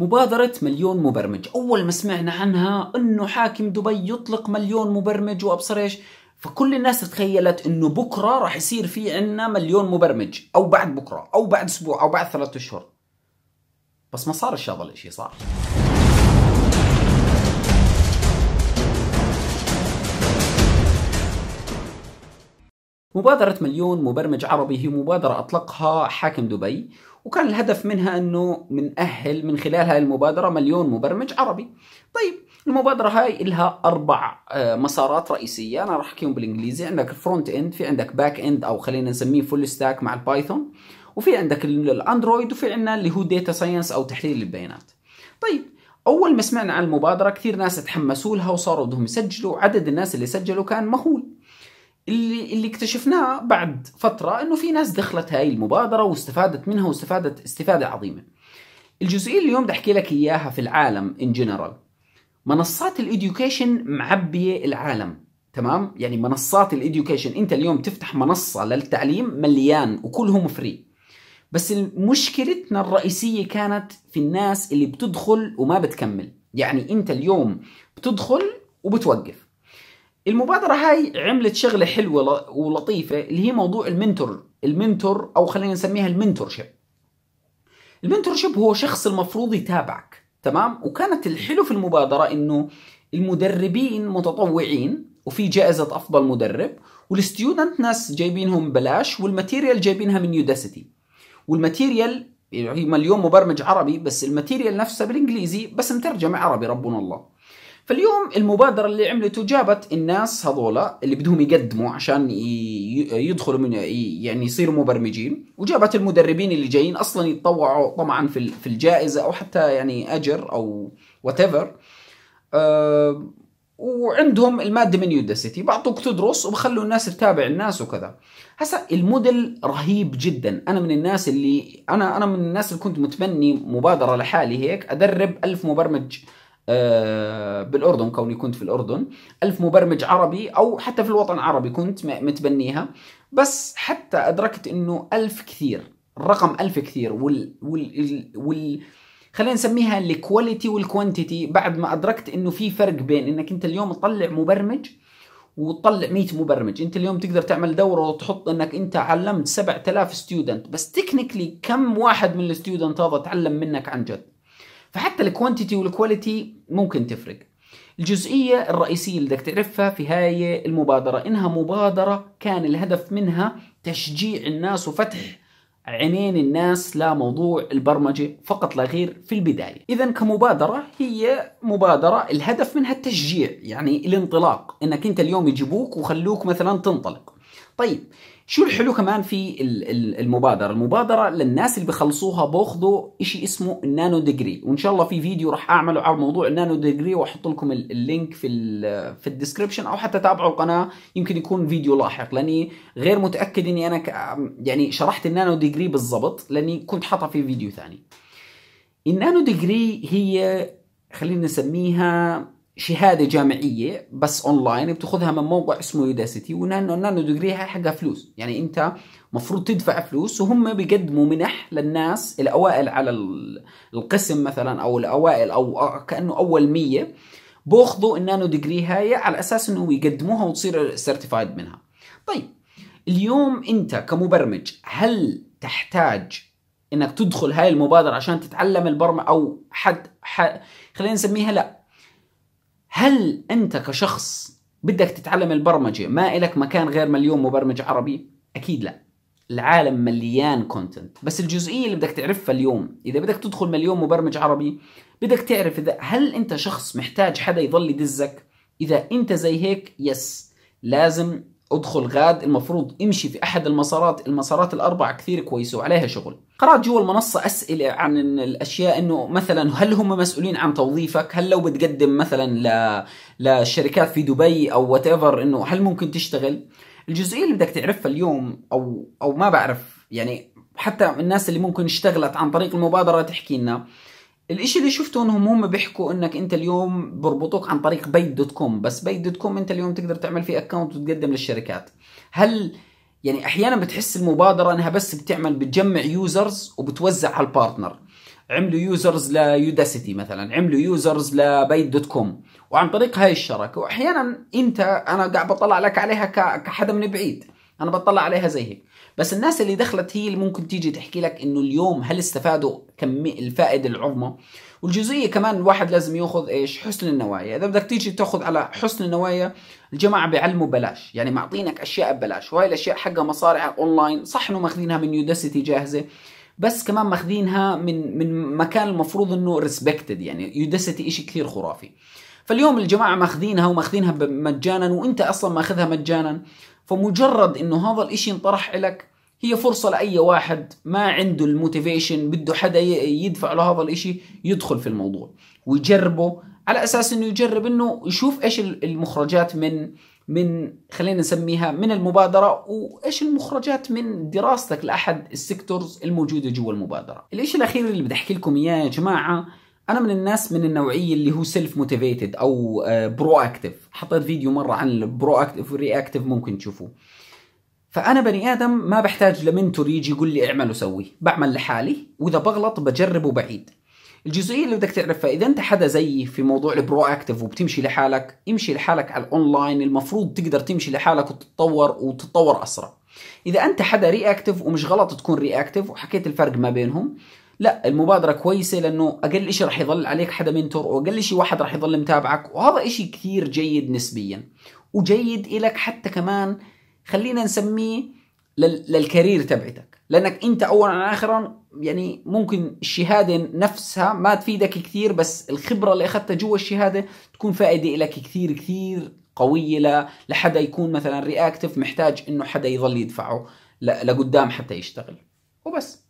مبادرة مليون مبرمج أول ما سمعنا عنها أنه حاكم دبي يطلق مليون مبرمج وأبصر إيش فكل الناس تخيلت انه بكره راح يصير في عنا مليون مبرمج او بعد بكره او بعد اسبوع او بعد ثلاثة اشهر بس ما صار هذا الشيء صار مبادرة مليون مبرمج عربي هي مبادرة أطلقها حاكم دبي وكان الهدف منها أنه منأهل من خلال هاي المبادرة مليون مبرمج عربي طيب المبادرة هاي لها أربع آه، مسارات رئيسية أنا راح أحكيهم بالإنجليزي عندك فرونت إند في عندك باك إند أو خلينا نسميه فول ستاك مع البايثون وفي عندك الأندرويد وفي عندنا اللي هو داتا ساينس أو تحليل البيانات طيب أول ما سمعنا عن المبادرة كثير ناس تحمسوا لها وصاروا بدهم يسجلوا عدد الناس اللي سجلوا كان مهول اللي اللي اكتشفناه بعد فتره انه في ناس دخلت هاي المبادره واستفادت منها واستفادت استفاده عظيمه. الجزئيه اليوم بدي احكي لك اياها في العالم ان جنرال. منصات الاديوكيشن معبيه العالم تمام؟ يعني منصات الاديوكيشن انت اليوم تفتح منصه للتعليم مليان وكلهم فري. بس مشكلتنا الرئيسيه كانت في الناس اللي بتدخل وما بتكمل، يعني انت اليوم بتدخل وبتوقف. المبادرة هاي عملت شغلة حلوة ولطيفة اللي هي موضوع المنتور المنتور أو خلينا نسميها المنتور شيب المنتور شيب هو شخص المفروض يتابعك تمام وكانت الحلو في المبادرة إنه المدربين متطوعين وفي جائزة أفضل مدرب والستيودنت ناس جايبينهم بلاش والماتيريال جايبينها من يوداسيتي والماتيريال يعني اليوم مبرمج عربي بس الماتيريال نفسها بالانجليزي بس مترجمة عربي ربنا الله فاليوم المبادرة اللي عملته جابت الناس هذولا اللي بدهم يقدموا عشان يدخلوا من يعني يصيروا مبرمجين وجابت المدربين اللي جايين اصلا يتطوعوا طبعا في في الجائزة او حتى يعني اجر او وات أه وعندهم المادة من يوداسيتي بعطوك تدرس وبخلوا الناس تتابع الناس وكذا هسا الموديل رهيب جدا انا من الناس اللي انا انا من الناس اللي كنت متمني مبادرة لحالي هيك ادرب ألف مبرمج آه، بالاردن كوني كنت في الاردن ألف مبرمج عربي او حتى في الوطن العربي كنت متبنيها بس حتى ادركت انه ألف كثير الرقم ألف كثير وال, وال... وال... خلينا نسميها الكواليتي والكوانتيتي بعد ما ادركت انه في فرق بين انك انت اليوم تطلع مبرمج وتطلع 100 مبرمج انت اليوم تقدر تعمل دوره وتحط انك انت علمت 7000 ستودنت بس تكنيكلي كم واحد من الستودنت هذا تعلم منك عن جد فحتى الكوانتيتي والكواليتي ممكن تفرق الجزئية الرئيسية اللي بدك تعرفها في هاي المبادرة إنها مبادرة كان الهدف منها تشجيع الناس وفتح عينين الناس لموضوع البرمجة فقط لا غير في البداية إذا كمبادرة هي مبادرة الهدف منها التشجيع يعني الانطلاق إنك أنت اليوم يجيبوك وخلوك مثلا تنطلق طيب شو الحلو كمان في المبادره المبادره للناس اللي بخلصوها باخذوا شيء اسمه النانو ديجري وان شاء الله في فيديو راح اعمله على موضوع النانو ديجري واحط لكم اللينك في الـ في الديسكربشن او حتى تابعوا القناه يمكن يكون فيديو لاحق لاني غير متاكد اني انا يعني شرحت النانو ديجري بالضبط لاني كنت حاطها في فيديو ثاني النانو ديجري هي خلينا نسميها شهاده جامعيه بس اونلاين بتاخذها من موقع اسمه يوداسيتي ونانو نانو ديجري هاي حقها فلوس يعني انت مفروض تدفع فلوس وهم بيقدموا منح للناس الاوائل على القسم مثلا او الاوائل او كانه اول 100 بياخذوا النانو ديجري هاي على اساس انه يقدموها وتصير سيرتيفايد منها طيب اليوم انت كمبرمج هل تحتاج انك تدخل هاي المبادره عشان تتعلم البرمجه او حد, حد خلينا نسميها لا هل أنت كشخص بدك تتعلم البرمجة ما إلك مكان غير مليون مبرمج عربي؟ أكيد لا العالم مليان كونتنت بس الجزئية اللي بدك تعرفها اليوم إذا بدك تدخل مليون مبرمج عربي بدك تعرف إذا هل أنت شخص محتاج حدا يضل يدزك إذا أنت زي هيك يس لازم ادخل غاد المفروض امشي في احد المسارات المسارات الاربع كثير كويسه وعليها شغل قرات جوا المنصه اسئله عن الاشياء انه مثلا هل هم مسؤولين عن توظيفك هل لو بتقدم مثلا ل... لشركات في دبي او وات انه هل ممكن تشتغل الجزئيه اللي بدك تعرفها اليوم او او ما بعرف يعني حتى الناس اللي ممكن اشتغلت عن طريق المبادره تحكي لنا الاشي اللي شفته انهم هم بيحكوا انك انت اليوم بربطوك عن طريق بيت دوت كوم بس بيت دوت كوم انت اليوم تقدر تعمل فيه اكونت وتقدم للشركات هل يعني احيانا بتحس المبادره انها بس بتعمل بتجمع يوزرز وبتوزع على البارتنر عملوا يوزرز ليوداسيتي مثلا عملوا يوزرز لبيت دوت كوم وعن طريق هاي الشراكه واحيانا انت انا قاعد بطلع لك عليها كحدا من بعيد انا بطلع عليها زي هيك بس الناس اللي دخلت هي اللي ممكن تيجي تحكي لك انه اليوم هل استفادوا كم الفائده العظمى والجزئيه كمان الواحد لازم ياخذ ايش حسن النوايا اذا بدك تيجي تاخذ على حسن النوايا الجماعه بيعلموا بلاش يعني معطينك اشياء ببلاش وهي الاشياء حقها مصارع اونلاين صح انه ماخذينها من يوداسيتي جاهزه بس كمان ماخذينها من من مكان المفروض انه ريسبكتد يعني يوداسيتي شيء كثير خرافي فاليوم الجماعه ماخذينها وماخذينها مجانا وانت اصلا ماخذها مجانا فمجرد انه هذا الاشي انطرح لك هي فرصة لأي واحد ما عنده الموتيفيشن بده حدا يدفع له هذا الاشي يدخل في الموضوع ويجربه على أساس انه يجرب انه يشوف ايش المخرجات من من خلينا نسميها من المبادرة وإيش المخرجات من دراستك لأحد السيكتورز الموجودة جوا المبادرة الإشي الأخير اللي بدي أحكي لكم إياه يا جماعة انا من الناس من النوعيه اللي هو سيلف موتيفيتد او برو آه، اكتف حطيت فيديو مره عن البرو اكتف اكتف ممكن تشوفوه فانا بني ادم ما بحتاج لمنتور يجي يقول لي اعمل وسوي بعمل لحالي واذا بغلط بجرب وبعيد الجزئيه اللي بدك تعرفها اذا انت حدا زيي في موضوع البرو اكتف وبتمشي لحالك امشي لحالك على الاونلاين المفروض تقدر تمشي لحالك وتتطور وتتطور اسرع اذا انت حدا رياكتف ومش غلط تكون رياكتف وحكيت الفرق ما بينهم لا المبادره كويسه لانه اقل شيء راح يظل عليك حدا منتور واقل شيء واحد راح يظل متابعك وهذا شيء كثير جيد نسبيا وجيد إلك حتى كمان خلينا نسميه للكارير تبعتك لانك انت اولا اخرا يعني ممكن الشهاده نفسها ما تفيدك كثير بس الخبره اللي اخذتها جوا الشهاده تكون فائده لك كثير كثير قويه لحدا يكون مثلا رياكتف محتاج انه حدا يظل يدفعه لقدام حتى يشتغل وبس